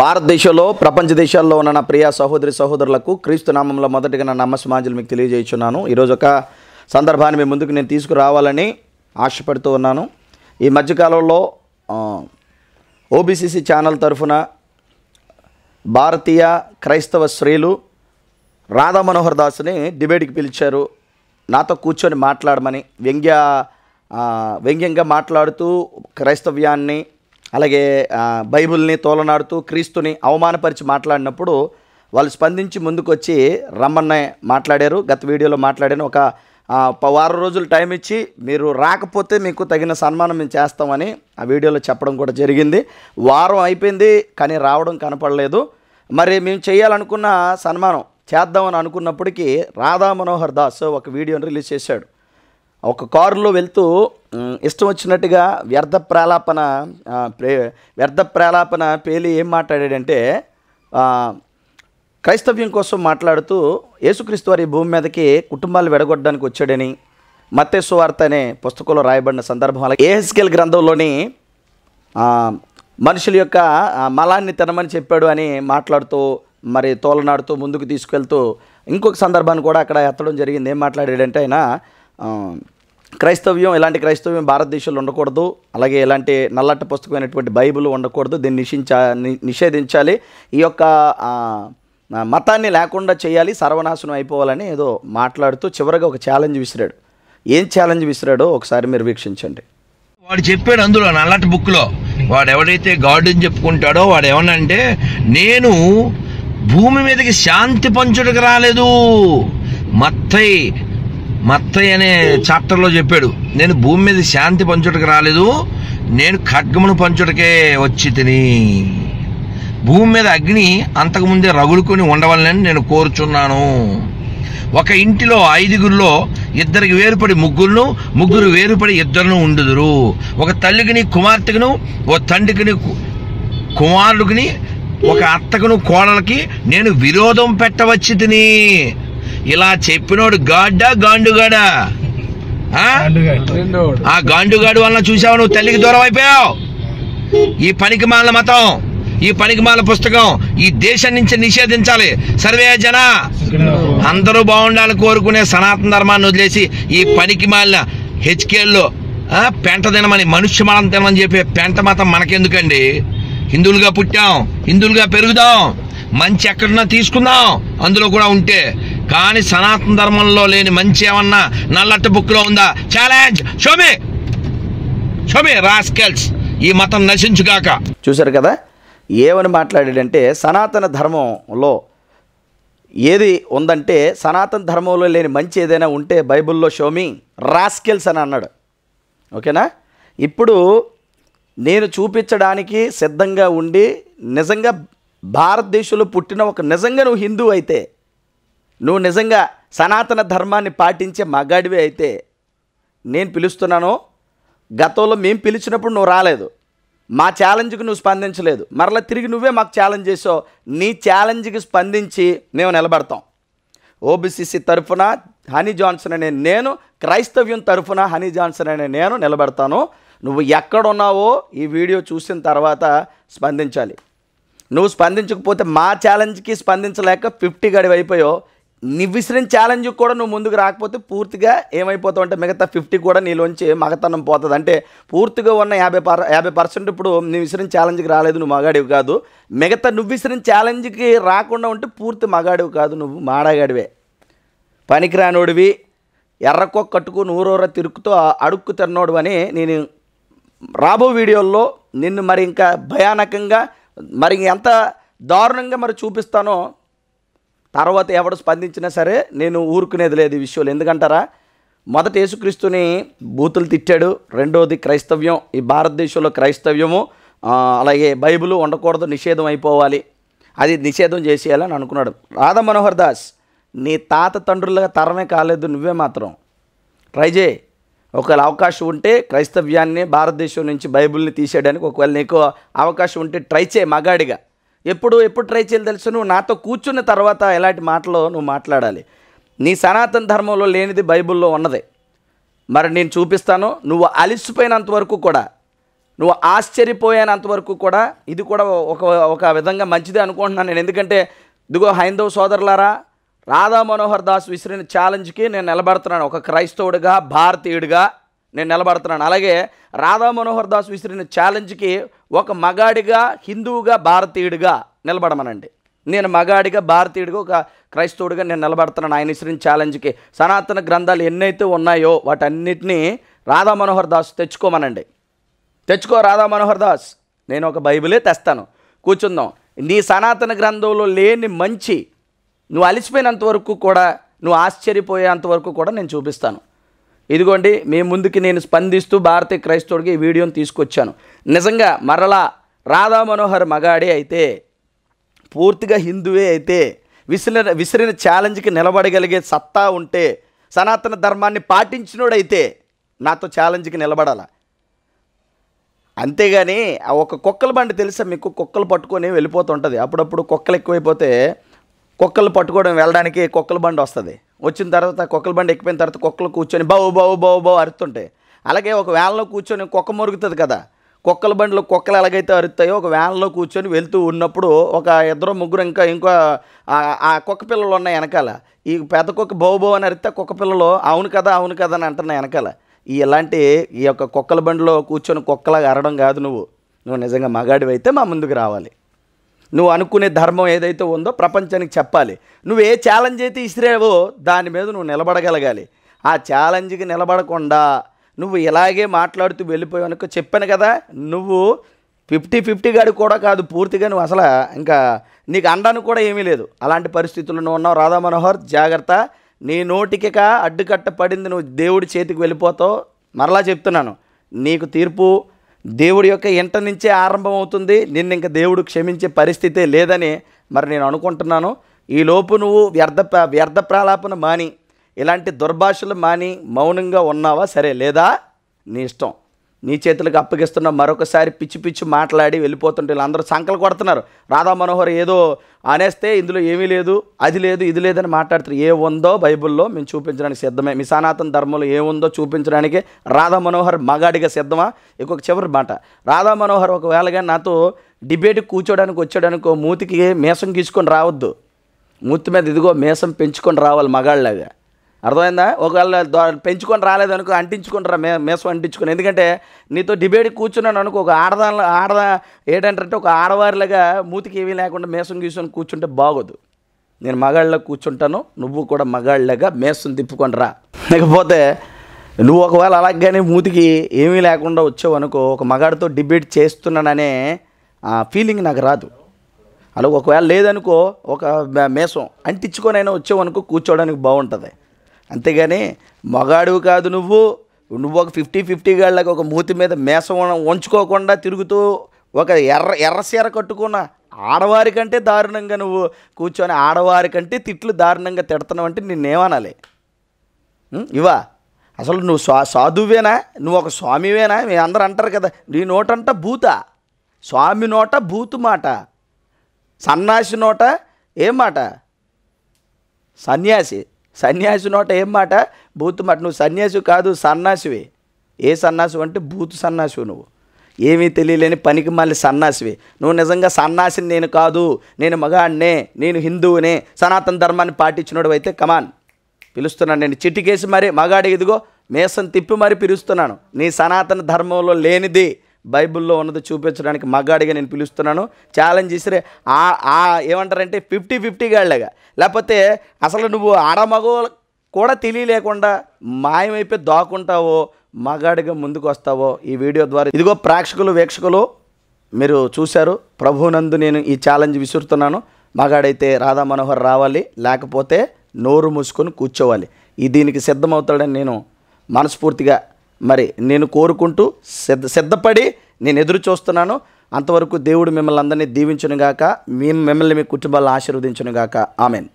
భారతదేశంలో ప్రపంచ దేశాల్లో ఉన్న నా ప్రియ సహోదరి సహోదరులకు క్రీస్తు నామంలో మొదటిగా నా నమ్మస్మాంజలు మీకు తెలియజేస్తున్నాను ఈరోజు ఒక సందర్భాన్ని మీ ముందుకు నేను తీసుకురావాలని ఆశపడుతూ ఉన్నాను ఈ మధ్యకాలంలో ఓబీసీసీ ఛానల్ తరఫున భారతీయ క్రైస్తవ స్త్రీలు రాధా మనోహర్ దాస్ని డిబేట్కి పిలిచారు నాతో కూర్చొని మాట్లాడమని వ్యంగ్య వ్యంగ్యంగా మాట్లాడుతూ క్రైస్తవ్యాన్ని అలాగే బైబిల్ని తోలనాడుతూ క్రీస్తుని అవమానపరిచి మాట్లాడినప్పుడు వాళ్ళు స్పందించి ముందుకొచ్చి రమ్మన్నే మాట్లాడారు గత వీడియోలో మాట్లాడాను ఒక వారం రోజులు టైం ఇచ్చి మీరు రాకపోతే మీకు తగిన సన్మానం మేము చేస్తామని ఆ వీడియోలో చెప్పడం కూడా జరిగింది వారం అయిపోయింది కానీ రావడం కనపడలేదు మరి మేము చేయాలనుకున్న సన్మానం చేద్దామని అనుకున్నప్పటికీ రాధా మనోహర్ దాస్ ఒక వీడియోని రిలీజ్ చేశాడు ఒక కారులో వెళ్తూ ఇష్టం వచ్చినట్టుగా వ్యర్థ ప్రాలాపన వ్యర్థ ప్రాలాపన పేలి ఏం మాట్లాడాడంటే క్రైస్తవ్యం కోసం మాట్లాడుతూ యేసుక్రీస్తు వారి భూమి మీదకి కుటుంబాలు వెడగొట్టడానికి వచ్చాడని వార్త అనే పుస్తకంలో రాయబడిన సందర్భం ఏహెస్కెల్ గ్రంథంలోని మనుషుల యొక్క మలాన్ని తినమని చెప్పాడు అని మాట్లాడుతూ మరి తోలనాడుతూ ముందుకు తీసుకెళ్తూ ఇంకొక సందర్భాన్ని కూడా అక్కడ ఎత్తడం జరిగింది ఏం మాట్లాడాడంటే ఆయన క్రైస్తవ్యం ఎలాంటి క్రైస్తవ్యం భారతదేశంలో ఉండకూడదు అలాగే ఎలాంటి నల్లట్ట పుస్తకమైనటువంటి బైబిల్ ఉండకూడదు దీన్ని నిషించా నిషేధించాలి ఈ యొక్క మతాన్ని లేకుండా చేయాలి సర్వనాశనం అయిపోవాలని ఏదో మాట్లాడుతూ చివరిగా ఒక ఛాలెంజ్ విసిరాడు ఏం ఛాలెంజ్ విసిరాడో ఒకసారి మీరు వీక్షించండి వాడు చెప్పాడు అందులో నల్లటి బుక్లో వాడు ఎవడైతే గాడ్ అని చెప్పుకుంటాడో వాడు ఏమనంటే నేను భూమి మీదకి శాంతి పంచుడికి రాలేదు మత్తై మత్తయ్య అనే చాప్టర్లో చెప్పాడు నేను భూమి మీద శాంతి పంచుటకు రాలేదు నేను ఖడ్గమును పంచుటకే వచ్చి తిని భూమి మీద అగ్ని అంతకుముందే రగులుకొని ఉండవాలని నేను కోరుచున్నాను ఒక ఇంటిలో ఐదుగురిలో ఇద్దరికి వేరుపడి ముగ్గురును ముగ్గురు వేరుపడి ఇద్దరును ఉండుదురు ఒక తల్లికిని కుమార్తెకును ఓ తండ్రికిని కుమారుడికిని ఒక అత్తకును కోడలకి నేను విరోధం పెట్టవచ్చి తిని ఇలా చెప్పినోడు గాడ్డా గాండుగాడా ఆ గాండుగాడు వలన చూసావు నువ్వు తల్లికి దూరం అయిపోయావు ఈ పనికి మాల మతం ఈ పనికిమాల పుస్తకం ఈ దేశం నుంచి నిషేధించాలి సర్వే జన అందరూ బాగుండాలని కోరుకునే సనాతన ధర్మాన్ని వదిలేసి ఈ పనికి మాలిన హెచ్కేల్లో పెంట తినమని మనుష్య మలం తినమని చెప్పే పెంట మతం మనకెందుకండి హిందువులుగా పుట్టాం హిందువులుగా పెరుగుదాం మంచి ఎక్కడన్నా తీసుకుందాం అందులో కూడా ఉంటే కానీ సనాతన ధర్మంలో లేని మంచి ఏమన్నా నల్లట్టు బుక్లో ఉందా ఛాలెంజ్ షోమే షోమే రాస్కెల్స్ ఈ మతం నశించుగాక చూశారు కదా ఏమని మాట్లాడాడంటే సనాతన ధర్మంలో ఏది ఉందంటే సనాతన ధర్మంలో లేని మంచి ఏదైనా ఉంటే బైబిల్లో షోమీ రాస్కెల్స్ అని అన్నాడు ఓకేనా ఇప్పుడు నేను చూపించడానికి సిద్ధంగా ఉండి నిజంగా భారతదేశంలో పుట్టిన ఒక నిజంగా నువ్వు హిందూ అయితే నువ్వు నిజంగా సనాతన ధర్మాన్ని పాటించే మగాడివి అయితే నేను పిలుస్తున్నాను గతంలో మేము పిలిచినప్పుడు నువ్వు రాలేదు మా ఛాలెంజ్కి నువ్వు స్పందించలేదు మరలా తిరిగి నువ్వే మాకు ఛాలెంజ్ చేసావు నీ ఛాలెంజ్కి స్పందించి మేము నిలబడతాం ఓబీసీసీ తరఫున హనీ జాన్సన్ అనే నేను క్రైస్తవ్యం తరఫున హనీ జాన్సన్ అనే నేను నిలబడతాను నువ్వు ఎక్కడున్నావో ఈ వీడియో చూసిన తర్వాత స్పందించాలి నువ్వు స్పందించకపోతే మా ఛాలెంజ్కి స్పందించలేక ఫిఫ్టీ గడివైపోయావు నువ్వు విసిరిన ఛాలెంజ్ కూడా నువ్వు ముందుకు రాకపోతే పూర్తిగా ఏమైపోతావు అంటే మిగతా ఫిఫ్టీ కూడా నీలోంచి మగతనం పోతుంది అంటే పూర్తిగా ఉన్న యాభై పర్ యాభై పర్సెంట్ ఇప్పుడు నువ్వు విసిరిన ఛాలెంజ్కి రాలేదు నువ్వు మగాడివి కాదు మిగతా నువ్వు విసిరిన ఛాలెంజ్కి రాకుండా ఉంటే పూర్తి మగాడివి కాదు నువ్వు మాడాగాడివే పనికిరానోడివి ఎర్రకొక్క కట్టుకుని నూరూర తిరుగుతూ అడుక్కు తిన్నోడు అని నేను రాబో వీడియోల్లో నిన్ను మరి ఇంకా భయానకంగా మరి ఎంత దారుణంగా మరి చూపిస్తానో తర్వాత ఎవడు స్పందించినా సరే నేను ఊరుకునేది లేదు ఈ విషయంలో ఎందుకంటారా మొదట యేసుక్రీస్తుని బూతులు తిట్టాడు రెండోది క్రైస్తవ్యం ఈ భారతదేశంలో క్రైస్తవ్యము అలాగే బైబిల్ ఉండకూడదు నిషేధం అయిపోవాలి అది నిషేధం చేసేయాలని అనుకున్నాడు రాధా మనోహర్ దాస్ నీ తాత తండ్రులుగా తరమే కాలేదు నువ్వే మాత్రం ట్రై ఒకవేళ అవకాశం ఉంటే క్రైస్తవ్యాన్ని భారతదేశం నుంచి బైబిల్ని తీసేయడానికి ఒకవేళ నీకు అవకాశం ఉంటే ట్రై చేయి మగాడిగా ఎప్పుడు ఎప్పుడు ట్రై చేయాలి తెలుసు నువ్వు నాతో కూర్చున్న తర్వాత ఎలాంటి మాటలో నువ్వు మాట్లాడాలి నీ సనాతన ధర్మంలో లేనిది బైబిల్లో ఉన్నది మరి నేను చూపిస్తాను నువ్వు అలిసిపోయినంతవరకు వరకు కూడా నువ్వు ఆశ్చర్యపోయినంత వరకు కూడా ఇది కూడా ఒక ఒక విధంగా మంచిది అనుకుంటున్నాను నేను ఎందుకంటే ఇదిగో హైందవ సోదరులారా రాధా మనోహర్ దాస్ విసిరిన ఛాలెంజ్కి నేను నిలబడుతున్నాను ఒక క్రైస్తవుడిగా భారతీయుడిగా నేను నిలబడుతున్నాను అలాగే రాధా మనోహర్ దాస్ విసిరిన ఛాలెంజ్కి ఒక మగాడిగా హిందువుగా భారతీయుడిగా నిలబడమనండి నేను మగాడిగా భారతీయుడిగా ఒక క్రైస్తవుడిగా నేను నిలబడుతున్నాను ఆయన విసిరిన ఛాలెంజ్కి సనాతన గ్రంథాలు ఎన్నైతే ఉన్నాయో వాటన్నిటినీ రాధా మనోహర్ దాస్ తెచ్చుకోమనండి తెచ్చుకో రాధా మనోహర్ దాస్ నేను ఒక బైబిలే తెస్తాను కూర్చుందాం నీ సనాతన గ్రంథంలో లేని మంచి నువ్వు అలిసిపోయినంత వరకు కూడా నువ్వు ఆశ్చర్యపోయేంత వరకు కూడా నేను చూపిస్తాను ఇదిగోండి మీ ముందుకి నేను స్పందిస్తూ భారతీయ క్రైస్తవుడికి ఈ వీడియోని తీసుకొచ్చాను నిజంగా మరలా రాధా మనోహర్ మగాడే అయితే పూర్తిగా హిందువే అయితే విసిరిన విసిరిన ఛాలెంజ్కి నిలబడగలిగే సత్తా ఉంటే సనాతన ధర్మాన్ని పాటించినోడైతే నాతో ఛాలెంజ్కి నిలబడాల అంతేగాని ఒక కుక్కల బండి తెలుసా మీకు కుక్కలు పట్టుకొని వెళ్ళిపోతుంటుంది అప్పుడప్పుడు కుక్కలు ఎక్కువైపోతే కుక్కలు పట్టుకోవడం వెళ్ళడానికి కుక్కల బండి వస్తుంది వచ్చిన తర్వాత కుక్కల బండి ఎక్కిపోయిన తర్వాత కుక్కలు కూర్చొని బావు బావు బావు బావు అరుతుంటాయి అలాగే ఒక వ్యాన్లో కూర్చొని కుక్క మురుగుతుంది కదా కుక్కల బండిలో కుక్కలు ఎలాగైతే అరుతాయో ఒక వ్యాన్లో కూర్చొని వెళ్తూ ఉన్నప్పుడు ఒక ఇద్దరు ముగ్గురు ఇంకా ఇంకో ఆ కుక్క పిల్లలు ఉన్నాయి వెనకాల ఈ పెద్ద కుక్క బావు అని అరితే కుక్క పిల్లలు అవును కదా అవును కదా అని అంటున్నాయి వెనకాల ఈ ఇలాంటి ఈ యొక్క కుక్కల బండిలో కూర్చొని కుక్కలాగా అరడం కాదు నువ్వు నువ్వు నిజంగా అయితే మా ముందుకు రావాలి నువ్వు అనుకునే ధర్మం ఏదైతే ఉందో ప్రపంచానికి చెప్పాలి నువ్వు ఏ ఛాలెంజ్ అయితే ఇసిరావో దాని మీద నువ్వు నిలబడగలగాలి ఆ ఛాలెంజ్కి నిలబడకుండా నువ్వు ఇలాగే మాట్లాడుతూ వెళ్ళిపోయావు చెప్పాను కదా నువ్వు ఫిఫ్టీ ఫిఫ్టీ గడి కూడా కాదు పూర్తిగా నువ్వు అసలు ఇంకా నీకు అండను కూడా ఏమీ లేదు అలాంటి పరిస్థితుల్లో నువ్వు ఉన్నావు రాధా మనోహర్ జాగ్రత్త నీ నోటికిక అడ్డుకట్ట పడింది నువ్వు దేవుడి చేతికి వెళ్ళిపోతావు మరలా చెప్తున్నాను నీకు తీర్పు దేవుడి యొక్క ఇంట నుంచే ఆరంభమవుతుంది నిన్న ఇంకా దేవుడు క్షమించే పరిస్థితే లేదని మరి నేను అనుకుంటున్నాను ఈ లోపు నువ్వు వ్యర్థ వ్యర్థ ప్రాలాపన మాని ఇలాంటి దుర్భాషలు మాని మౌనంగా ఉన్నావా సరే లేదా నీ ఇష్టం నీ చేతులకు అప్పగిస్తున్న మరొకసారి పిచ్చి పిచ్చి మాట్లాడి వెళ్ళిపోతుంటే వీళ్ళందరూ సంకలు కొడుతున్నారు రాధా మనోహర్ ఏదో అనేస్తే ఇందులో ఏమీ లేదు అది లేదు ఇది లేదని మాట్లాడుతున్నారు ఏ ఉందో బైబిల్లో మేము చూపించడానికి సిద్ధమే మీ సనాతన ధర్మంలో ఏముందో చూపించడానికి రాధా మనోహర్ మగాడిగా సిద్ధమా ఇంకొక చివరి మాట రాధా మనోహర్ ఒకవేళగా నాతో డిబేట్ కూర్చోడానికి వచ్చాడనుకో మూతికి మేసం గీసుకొని రావద్దు మూతి మీద ఇదిగో మేసం పెంచుకొని రావాలి మగాళ్ళలాగా అర్థమైందా ఒకవేళ పెంచుకొని రాలేదనుకో అంటించుకుంటారా మే మేసం అంటించుకుని ఎందుకంటే నీతో డిబేట్ కూర్చున్నాను అనుకో ఒక ఆడదా ఆడదా ఏంటంటే ఒక ఆడవారిలాగా మూతికి ఏమీ లేకుండా మేసం గీసుకొని కూర్చుంటే బాగోదు నేను మగాళ్ళలో కూర్చుంటాను నువ్వు కూడా మగాళ్ళగా మేసం తిప్పుకొని రా లేకపోతే నువ్వు ఒకవేళ అలాగనే మూతికి ఏమీ లేకుండా వచ్చావు అనుకో ఒక మగాడితో డిబేట్ చేస్తున్నాననే ఫీలింగ్ నాకు రాదు అలా ఒకవేళ లేదనుకో ఒక మేసం అయినా వచ్చావు అనుకో కూర్చోవడానికి బాగుంటుంది అంతేగాని మగాడు కాదు నువ్వు నువ్వు ఒక ఫిఫ్టీ ఫిఫ్టీ గాళ్ళకి ఒక మూతి మీద మేసం ఉంచుకోకుండా తిరుగుతూ ఒక ఎర్ర ఎర్ర సీర కట్టుకున్న ఆడవారి కంటే దారుణంగా నువ్వు కూర్చొని ఆడవారి కంటే తిట్లు దారుణంగా తిడతావు అంటే నిన్నేమనాలి ఇవా అసలు నువ్వు స్వా సాధువేనా నువ్వు ఒక స్వామివేనా మీ అందరూ అంటారు కదా నీ నోటంట భూత స్వామి నోట భూతు మాట సన్నాసి నోట ఏం మాట సన్యాసి సన్యాసి నోట ఏం మాట బూతు మాట నువ్వు సన్యాసి కాదు సన్నాసివే ఏ సన్నాసి అంటే బూతు సన్నాసివు నువ్వు ఏమీ తెలియలేని పనికి మళ్ళీ సన్నాసివి నువ్వు నిజంగా సన్నాసిని నేను కాదు నేను మగాడినే నేను హిందువునే సనాతన ధర్మాన్ని పాటించినోడు అయితే కమాన్ పిలుస్తున్నాను నేను చిటికేసి మరీ మగాడి ఇదిగో మేసం తిప్పి మరీ పిలుస్తున్నాను నీ సనాతన ధర్మంలో లేనిది బైబిల్లో ఉన్నది చూపించడానికి మగాడిగా నేను పిలుస్తున్నాను ఛాలెంజ్ చేసిరే ఆ ఏమంటారంటే ఫిఫ్టీ ఫిఫ్టీ గాళ్ళగా లేకపోతే అసలు నువ్వు ఆడమగో కూడా తెలియలేకుండా మాయమైపోయి దాక్కుంటావో మగాడిగా ముందుకు వస్తావో ఈ వీడియో ద్వారా ఇదిగో ప్రేక్షకులు వీక్షకులు మీరు చూశారు ప్రభునందు నేను ఈ ఛాలెంజ్ విసురుతున్నాను మగాడైతే రాధా మనోహర్ రావాలి లేకపోతే నోరు మూసుకొని కూర్చోవాలి ఈ దీనికి సిద్ధమవుతాడని నేను మనస్ఫూర్తిగా మరి నేను కోరుకుంటూ సిద్ధ సిద్ధపడి నేను ఎదురు చూస్తున్నాను అంతవరకు దేవుడు మిమ్మల్ని అందరినీ దీవించునుగాక మేము మిమ్మల్ని మీ కుటుంబాలను ఆశీర్వదించునుగాక ఆమెన్